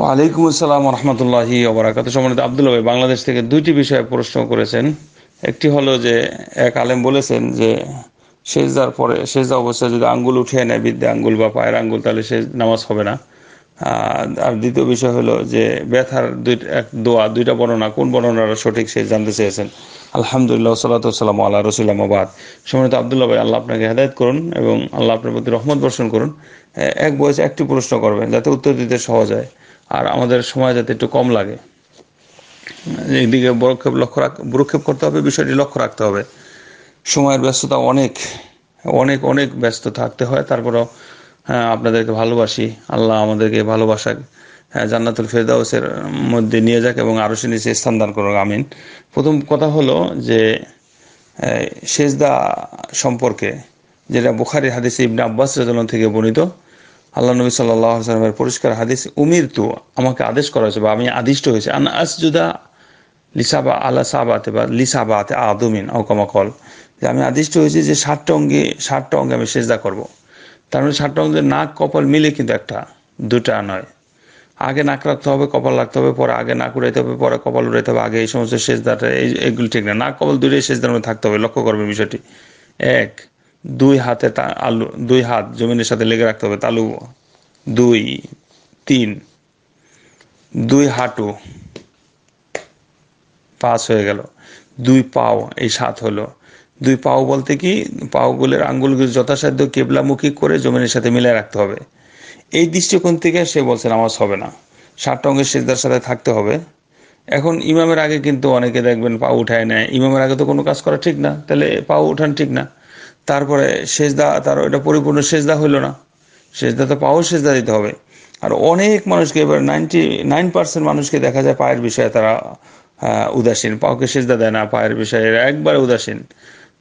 ওয়ালাইকুম আসসালাম রহমতুল্লাহি ওবরাকাত সম্মানিত আব্দুল ভাই বাংলাদেশ থেকে দুইটি বিষয়ে প্রশ্ন করেছেন একটি হলো যে এক আলেম বলেছেন যে শেষ সেজদার পরে শেষ যা অবস্থায় যদি আঙ্গুল উঠে নেয় বিদ্যা আঙ্গুল বা পায়ের আঙ্গুল তাহলে সে নামাজ হবে না আর দ্বিতীয় বিষয় হলো যে ব্যথার দুই এক দোয়া দুইটা বর্ণনা কোন বর্ণনাটা সঠিক সে জানতে চেয়েছেন আলহামদুলিল্লাহ সাল্লাতাম আল্লাহ রসুল্লাম আবাদ সম্মানিত আবদুল্লাহ ভাই আল্লাহ আপনাকে হেদায়ত করুন এবং আল্লাহ আপনার প্রতি রহমত বর্ষণ করুন এক বয়সে একটি প্রশ্ন করবেন যাতে উত্তর দিতে সহজ হয় আর আমাদের সময় যাতে একটু কম লাগে এদিকে বরক্ষেপ লক্ষ্য রাখ বরক্ষেপ করতে হবে বিষয়টি লক্ষ্য রাখতে হবে সময়ের ব্যস্ততা অনেক অনেক অনেক ব্যস্ত থাকতে হয় তারপরও হ্যাঁ, আপনাদেরকে ভালোবাসি আল্লাহ আমাদেরকে ভালোবাসা হ্যাঁ, জান্নাতুল ফেরদাউসের মধ্যে নিয়ে যাক এবং আরও সে নিচে স্থান দান করুক আমিন প্রথম কথা হলো যে সেজদা সম্পর্কে যেটা বুখারি হাদিস ইবনা আব্বাস থেকে বর্ণিত আল্লাহ নবী সালামের পরিষ্কার হাদিস উমির তু আমাকে আদেশ করা হয়েছে বা আমি আদিষ্ট হয়েছে আন আসজুদা লিসাবা আল্লা সাবাতে বা লিসাবাতে আদমিন কল যে আমি আদিষ্ট হয়েছি যে ষাটটা অঙ্গে ষাটটা অঙ্গে আমি সেজদা করবো তার মানে ষাটটা অঙ্গে নাক কপাল মিলে কিন্তু একটা দুটা নয় আগে নাক রাখতে হবে কপাল রাখতে হবে পরে আগে নাক উড়াইতে হবে পরে কপাল উড়াইতে হবে আগে এই সমস্ত সেজদাটা এইগুলি ঠিক না নাক কপাল দূরে সেজদার মধ্যে থাকতে হবে লক্ষ্য করবে বিষয়টি এক দুই হাতে আলু দুই হাত জমিনের সাথে লেগে রাখতে হবে তালু দুই তিন দুই হাঁটু পাঁচ হয়ে গেল দুই পাও এই সাত হলো দুই পাও বলতে কি পাওগুলির আঙ্গুলগুলি যথাসাধ্য কেবলামুখী করে জমিনের সাথে মিলে রাখতে হবে এই দৃষ্টিকোণ থেকে সে বলছে নামাজ হবে না ষাটটা অঙ্গের সিদ্ধার সাথে থাকতে হবে এখন ইমামের আগে কিন্তু অনেকে দেখবেন পা উঠায় নেয় ইমামের আগে তো কোনো কাজ করা ঠিক না তাহলে পা উঠান ঠিক না তারপরে সেজদা তার ওটা পরিপূর্ণ সেজদা হইলো না সেজদা তো পাও সেজদা দিতে হবে আর অনেক মানুষকে এবার নাইনটি নাইন পার্সেন্ট মানুষকে দেখা যায় পায়ের বিষয়ে তারা উদাসীন পাওকে সেজদা দেয় না পায়ের বিষয়ে একবারে উদাসীন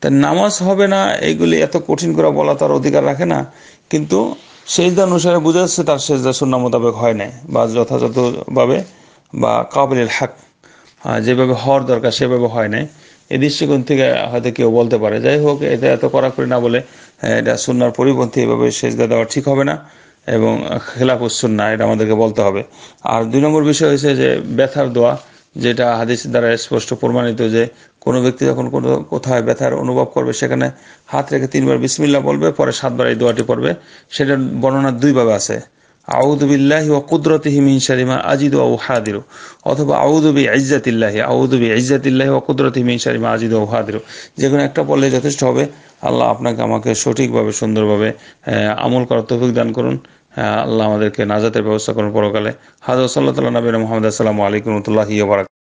তার নামাজ হবে না এইগুলি এত কঠিন করে বলা তার অধিকার রাখে না কিন্তু সেজদা অনুসারে বোঝা যাচ্ছে তার সেজদা শূন্য মোতাবেক হয় নাই বা যথাযথভাবে বা কাবিলের হাক যেভাবে হওয়ার দরকার সেভাবে হয় নাই এই দৃষ্টিকোণ থেকে হয়তো কেউ বলতে পারে যাই হোক এটা এত কড়াকড়ি না বলে হ্যাঁ, এটা সুন্নার পরিপন্থী এভাবে সেজদা দেওয়া ঠিক হবে না এবং খেলাফ সুন্না এটা আমাদেরকে বলতে হবে আর দুই নম্বর বিষয় হয়েছে যে ব্যথার দোয়া যেটা হাদিস দ্বারা স্পষ্ট প্রমাণিত যে কোনো ব্যক্তি যখন কোনো কোথায় ব্যথার অনুভব করবে সেখানে হাত রেখে তিনবার বিসমিল্লা বলবে পরে সাতবার এই দোয়াটি পড়বে সেটা বর্ণনা দুইভাবে আছে আউদুবিল্লাহি ও কুদরতিহি মিন শারিমা আজিদ ও হাদিরু অথবা আউদুবি ইজ্জাতিল্লাহি আউদুবি ইজ্জাতিল্লাহি ও কুদরতি মিন শারিমা আজিদ ও হাদিরু যে কোনো একটা পড়লে যথেষ্ট হবে আল্লাহ আপনাকে আমাকে সঠিকভাবে সুন্দরভাবে আমল করার তৌফিক দান করুন আল্লাহ আমাদেরকে নাজাতের ব্যবস্থা করুন পরকালে হাজর সাল্লাহ নবীন মোহাম্মদ আসসালামু আলাইকুম রহমতুল্লাহি